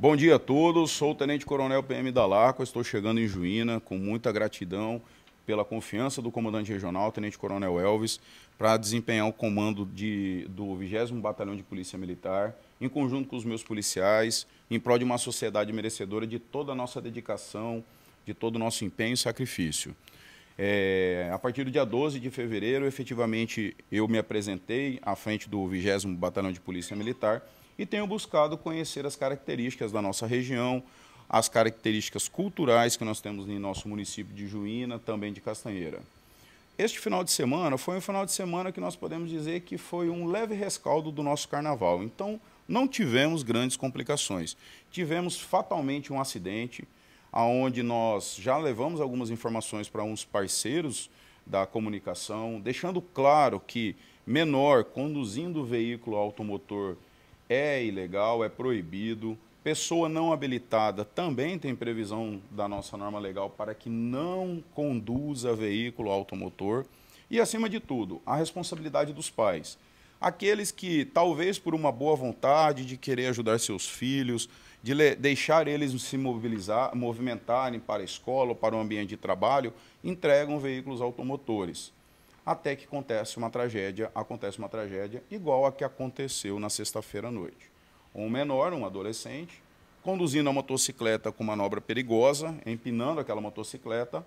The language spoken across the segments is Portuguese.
Bom dia a todos, sou o Tenente Coronel PM Dalaco. estou chegando em Juína com muita gratidão pela confiança do comandante regional, Tenente Coronel Elvis, para desempenhar o comando de, do 20 Batalhão de Polícia Militar, em conjunto com os meus policiais, em prol de uma sociedade merecedora de toda a nossa dedicação, de todo o nosso empenho e sacrifício. É, a partir do dia 12 de fevereiro, efetivamente, eu me apresentei à frente do 20 Batalhão de Polícia Militar e tenho buscado conhecer as características da nossa região, as características culturais que nós temos em nosso município de Juína, também de Castanheira. Este final de semana foi um final de semana que nós podemos dizer que foi um leve rescaldo do nosso carnaval. Então, não tivemos grandes complicações. Tivemos fatalmente um acidente, aonde nós já levamos algumas informações para uns parceiros da comunicação, deixando claro que menor conduzindo o veículo automotor é ilegal, é proibido. Pessoa não habilitada também tem previsão da nossa norma legal para que não conduza veículo automotor. E, acima de tudo, a responsabilidade dos pais. Aqueles que, talvez por uma boa vontade de querer ajudar seus filhos, de deixar eles se movimentarem para a escola ou para o ambiente de trabalho, entregam veículos automotores até que acontece uma tragédia, acontece uma tragédia igual a que aconteceu na sexta-feira à noite. Um menor, um adolescente, conduzindo a motocicleta com manobra perigosa, empinando aquela motocicleta,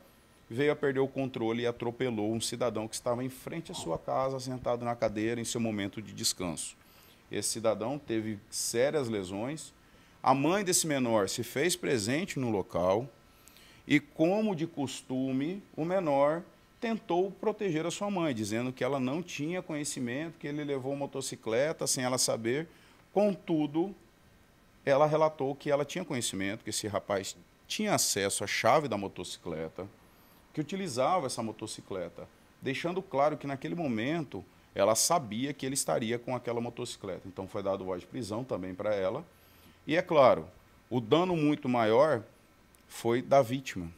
veio a perder o controle e atropelou um cidadão que estava em frente à sua casa, sentado na cadeira em seu momento de descanso. Esse cidadão teve sérias lesões. A mãe desse menor se fez presente no local e, como de costume, o menor tentou proteger a sua mãe, dizendo que ela não tinha conhecimento, que ele levou motocicleta sem ela saber. Contudo, ela relatou que ela tinha conhecimento, que esse rapaz tinha acesso à chave da motocicleta, que utilizava essa motocicleta, deixando claro que naquele momento ela sabia que ele estaria com aquela motocicleta. Então foi dado voz de prisão também para ela. E é claro, o dano muito maior foi da vítima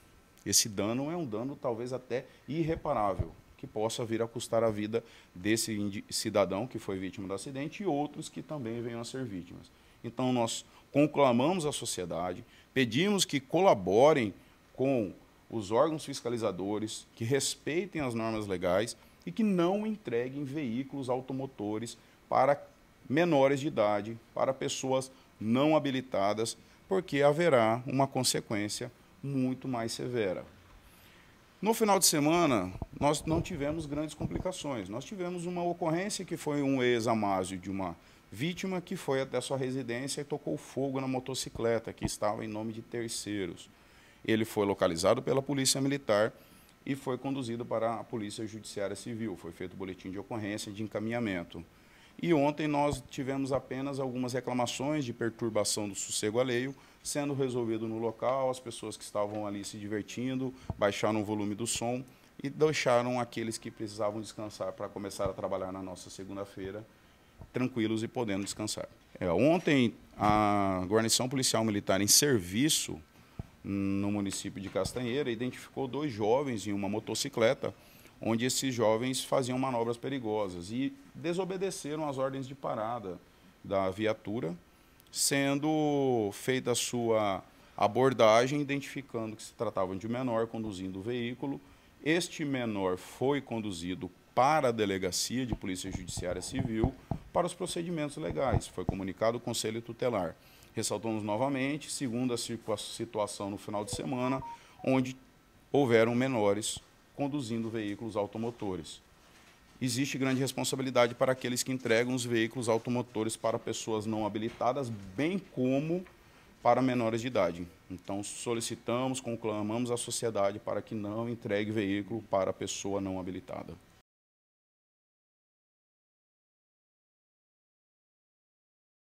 esse dano é um dano talvez até irreparável, que possa vir a custar a vida desse cidadão que foi vítima do acidente e outros que também venham a ser vítimas. Então, nós conclamamos a sociedade, pedimos que colaborem com os órgãos fiscalizadores, que respeitem as normas legais e que não entreguem veículos automotores para menores de idade, para pessoas não habilitadas, porque haverá uma consequência muito mais severa. No final de semana, nós não tivemos grandes complicações. Nós tivemos uma ocorrência que foi um ex-amásio de uma vítima que foi até sua residência e tocou fogo na motocicleta que estava em nome de terceiros. Ele foi localizado pela Polícia Militar e foi conduzido para a Polícia Judiciária Civil. Foi feito boletim de ocorrência de encaminhamento. E ontem nós tivemos apenas algumas reclamações de perturbação do sossego alheio, sendo resolvido no local, as pessoas que estavam ali se divertindo, baixaram o volume do som e deixaram aqueles que precisavam descansar para começar a trabalhar na nossa segunda-feira tranquilos e podendo descansar. É, ontem, a guarnição policial militar em serviço no município de Castanheira identificou dois jovens em uma motocicleta onde esses jovens faziam manobras perigosas e desobedeceram às ordens de parada da viatura, sendo feita a sua abordagem, identificando que se tratava de um menor conduzindo o veículo. Este menor foi conduzido para a delegacia de Polícia Judiciária Civil para os procedimentos legais. Foi comunicado o Conselho Tutelar. Ressaltamos novamente, segundo a situação no final de semana, onde houveram menores conduzindo veículos automotores. Existe grande responsabilidade para aqueles que entregam os veículos automotores para pessoas não habilitadas, bem como para menores de idade. Então, solicitamos, conclamamos a sociedade para que não entregue veículo para pessoa não habilitada.